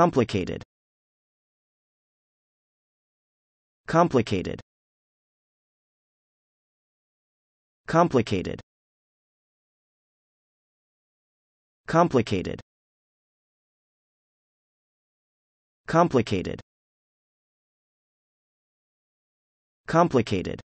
Complicated. Complicated. Complicated. Complicated. Complicated. Complicated.